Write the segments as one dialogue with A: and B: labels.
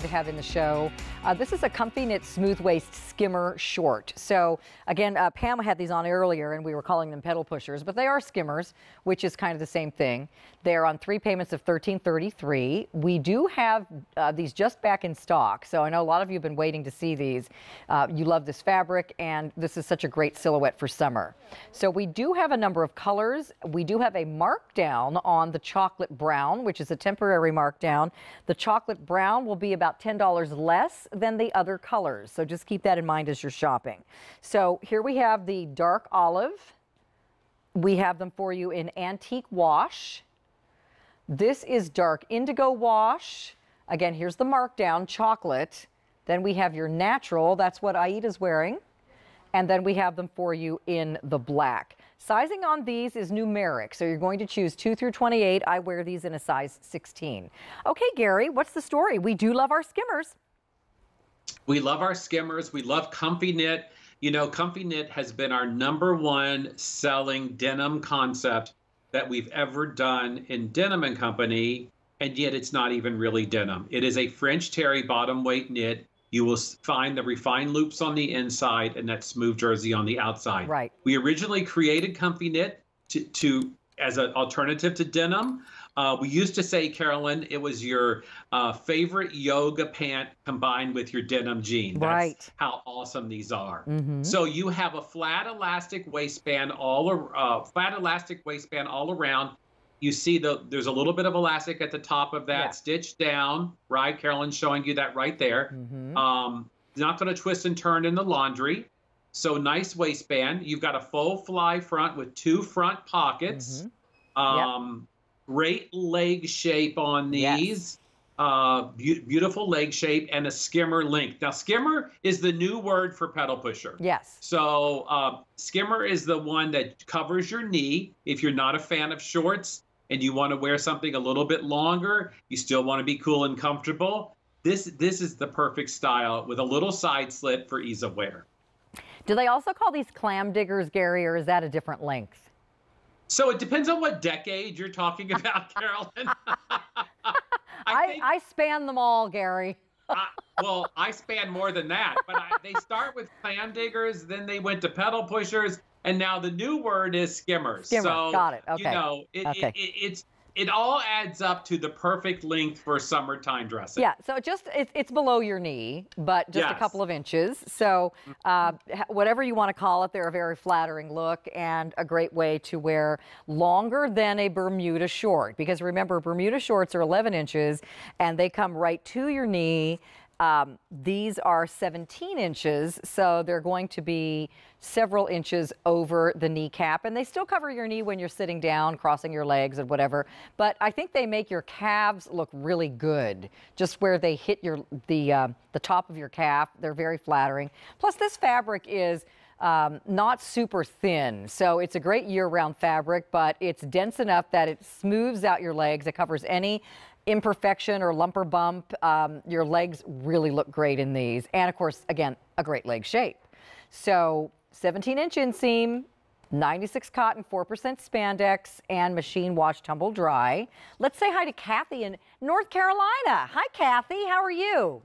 A: to have in the show. Uh, this is a Comfy Knit Smooth Waist Skimmer Short. So again, uh, Pam had these on earlier and we were calling them pedal pushers, but they are skimmers, which is kind of the same thing. They're on three payments of $13.33. We do have uh, these just back in stock. So I know a lot of you have been waiting to see these. Uh, you love this fabric and this is such a great silhouette for summer. So we do have a number of colors. We do have a markdown on the chocolate brown, which is a temporary markdown. The chocolate brown will be about about $10 less than the other colors. So just keep that in mind as you're shopping. So here we have the dark olive. We have them for you in antique wash. This is dark indigo wash. Again, here's the markdown chocolate. Then we have your natural. That's what Aida's wearing and then we have them for you in the black. Sizing on these is numeric, so you're going to choose 2 through 28. I wear these in a size 16. Okay, Gary, what's the story? We do love our skimmers.
B: We love our skimmers. We love Comfy Knit. You know, Comfy Knit has been our number one selling denim concept that we've ever done in Denim and Company, and yet it's not even really denim. It is a French terry bottom weight knit you will find the refined loops on the inside and that smooth jersey on the outside. Right. We originally created Comfy Knit to, to as an alternative to denim. Uh, we used to say, Carolyn, it was your uh, favorite yoga pant combined with your denim jean. That's right. How awesome these are. Mm-hmm. So you have a flat elastic waistband all uh, flat elastic waistband all around you see the there's a little bit of elastic at the top of that yeah. stitch down, right? Carolyn's showing you that right there. Mm-hmm. Um, not going to twist and turn in the laundry. So nice waistband. You've got a full fly front with two front pockets. Mm-hmm. Um, yep. Great leg shape on these. Yes. Uh, be- beautiful leg shape and a skimmer link. Now, skimmer is the new word for pedal pusher. Yes. So, uh, skimmer is the one that covers your knee. If you're not a fan of shorts, and you want to wear something a little bit longer, you still want to be cool and comfortable, this this is the perfect style with a little side slit for ease of wear.
A: Do they also call these clam diggers, Gary, or is that a different length?
B: So it depends on what decade you're talking about, Carolyn.
A: I, I, I, span them all, Gary. I,
B: well, I span more than that, but I, they start with clam diggers, then they went to pedal pushers, and now the new word is skimmers. Skimmer. So, Got it. Okay. You know, it, okay. It, it, it's it all adds up to the perfect length for summertime dressing. Yeah,
A: so just it, it's below your knee, but just yes. a couple of inches. So uh, whatever you want to call it, they're a very flattering look and a great way to wear longer than a Bermuda short. Because remember, Bermuda shorts are 11 inches and they come right to your knee. Um, these are 17 inches, so they're going to be several inches over the kneecap. And they still cover your knee when you're sitting down, crossing your legs and whatever. But I think they make your calves look really good, just where they hit your the, uh, the top of your calf. They're very flattering. Plus, this fabric is um, not super thin. So it's a great year-round fabric, but it's dense enough that it smooths out your legs. It covers any imperfection or lumper bump, um, your legs really look great in these. And of course, again, a great leg shape. So 17 inch inseam, 96 cotton, 4% spandex, and machine wash tumble dry. Let's say hi to Kathy in North Carolina. Hi, Kathy. How are you?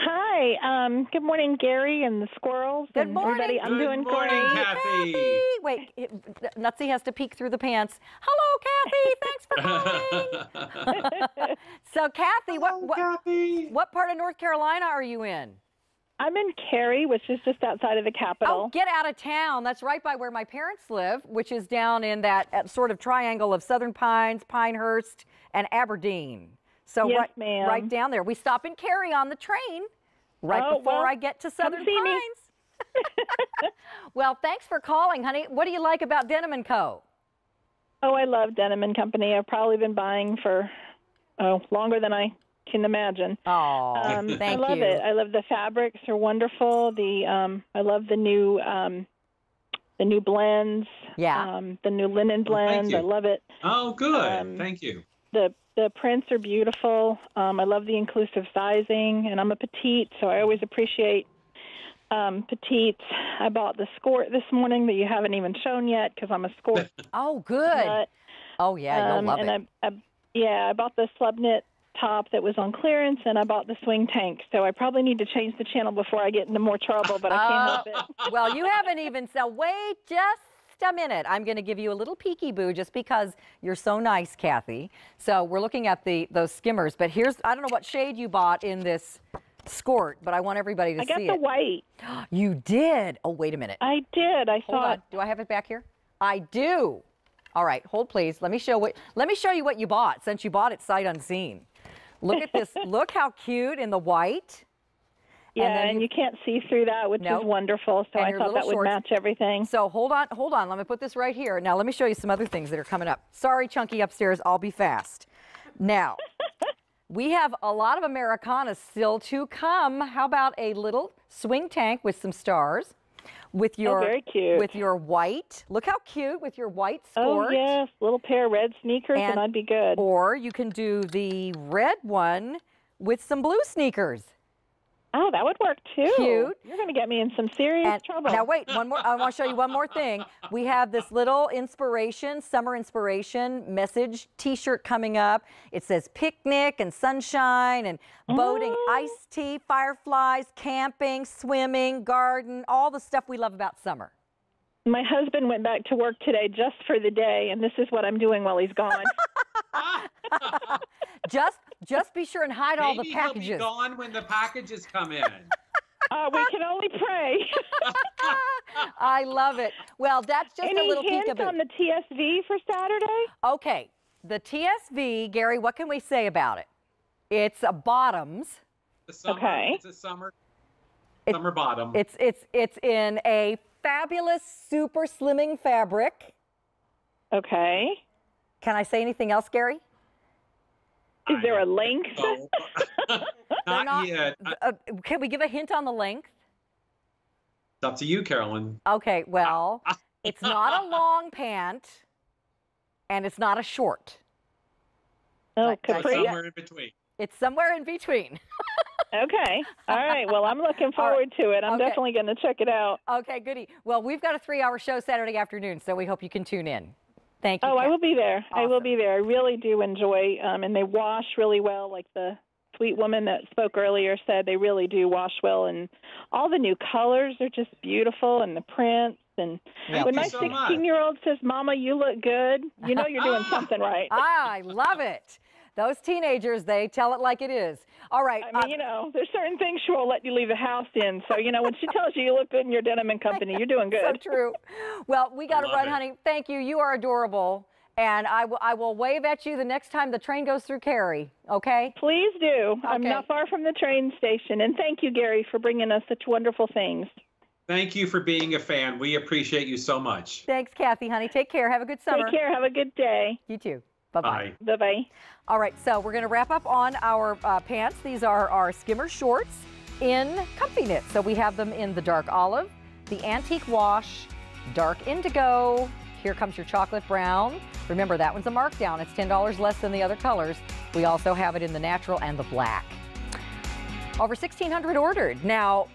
C: Hi. Um, good morning, Gary and the squirrels. Good morning. Everybody. I'm good doing morning, great.
A: Kathy.
C: Wait, Nutsy has to peek through the pants. Hello,
B: Kathy. Thanks for calling.
A: so, Kathy, what, what, Kathy. what part of North Carolina are you in? I'm in Cary, which is just outside of the capital. Oh, get out of town. That's right by where my parents live, which is down in that uh, sort of triangle of Southern Pines, Pinehurst, and Aberdeen. So yes, right, ma'am. right down there. We stop and carry on the train right oh, before well, I get to Southern Pines. well, thanks for calling, honey. What do you like about Denim & Co.?
C: Oh, I love Denim & Company. I've probably been buying for oh, longer than I can imagine. Oh, um, thank you. I love you. it. I love the fabrics they are wonderful. The um, I love the new um, the new blends. Yeah. Um, the new linen oh, blend. I love it. Oh, good. Um, thank you the the prints are beautiful. Um, I love the inclusive sizing, and I'm a petite, so I always appreciate um, petites. I bought the skirt this morning that you haven't even shown yet because I'm a skirt. oh, good. But,
A: oh yeah, you'll um, love and it.
C: I, I, yeah, I bought the slub knit top that was on clearance, and I bought the swing tank. So I probably need to change the channel before I get into more trouble, but I can't uh, help
A: oh, it. well, you haven't even said. Wait just just a minute, I'm going to give you a little peeky-boo just because you're so nice, Kathy. So we're looking at the those skimmers, but here's, I don't know what shade you bought in this skirt, but I want everybody to I see it. I got the white. You did? Oh, wait a minute. I did. I Hold thought. On. Do I have it back here? I do. All right, hold please. Let me show what let me show you what you bought since you bought it sight unseen. Look at this. Look how cute in the white.
C: Yeah, and, and you can't see through that,
A: which nope. is wonderful. So and I thought that shorts. would match everything. So hold on, hold on. Let me put this right here. Now let me show you some other things that are coming up. Sorry, Chunky upstairs. I'll be fast. Now, we have a lot of Americana still to come. How about a little swing tank with some stars? with oh, your oh, with your white. Look how cute with your white skirt. Oh yes, little pair of red sneakers, and, and I'd be good. Or you can do the red one with some blue sneakers. Oh, that would work too. Cute. You're going to get me in some serious and, trouble. Now wait, one more. I want to show you one more thing. We have this little inspiration, summer inspiration message T-shirt coming up. It says picnic and sunshine and boating, mm. iced tea, fireflies, camping, swimming, garden, all the stuff we love about summer.
C: My husband went back to work today just for the day, and this is what I'm doing while he's gone. just just be sure and hide Maybe all the packages. He'll be gone
B: when the packages come in.
A: uh, we can only pray. I love it. Well, that's just Any a little peek of it. on the TSV for Saturday? Okay, the TSV, Gary. What can we say about it? It's a bottoms. Summer, okay. It's a summer.
B: summer bottom. It's
A: it's it's in a fabulous, super slimming fabric. Okay. Can I say anything else, Gary?
C: Is there I a length? not, not, yet.
B: Uh,
A: uh, can we give a hint on the length?
B: It's up to you, Carolyn.
A: Okay, well, it's not a long pant and it's not a short.
C: Oh, like, Capri. It's somewhere in between. It's somewhere in between. okay. All right. Well, I'm looking forward right. to it. I'm okay. definitely going to check it out. Okay, goody. Well, we've got
A: a three hour show Saturday afternoon, so we hope you can tune in.
C: Thank you. Oh, I will be there. Awesome. I will be there. I really do enjoy, um, and they wash really well. Like the sweet woman that spoke earlier said, they really do wash well, and all the new colors are just beautiful, and the prints. And Thank when my 16 so year old says, Mama, you look good, you know you're doing something right. ah, I
A: love it. Those teenagers, they tell it like it is. All right. I uh, mean, uh,
C: you know, there's certain things she won't let you leave the house in. So, you know, when she tells you you look good in your denim and company, you're doing good. so
A: true. Well, we got to run, it. honey. Thank you. You are adorable. And I, I will wave
C: at you the next time the train goes through Cary, okay? Please do. Okay. I'm not far from the train station. And thank you, Gary, for bringing us such wonderful things.
B: Thank you for being a fan. We appreciate you so much.
C: Thanks, Kathy, honey. Take care. Have a good summer. Take care. Have a good day. You too.
A: Bye-bye. Bye-bye. All right, so we're going to wrap up on our uh, pants. These are our skimmer shorts in comfy knit. So we have them in the dark olive, the antique wash, dark indigo. Here comes your chocolate brown. Remember, that one's a markdown. It's $10 less than the other colors. We also have it in the natural and the black. Over 1,600 ordered. Now,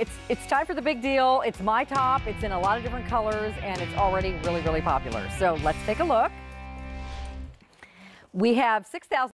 A: it's, it's time for the big deal. It's my top. It's in a lot of different colors, and it's already really, really popular. So let's take a look. We have 6,000.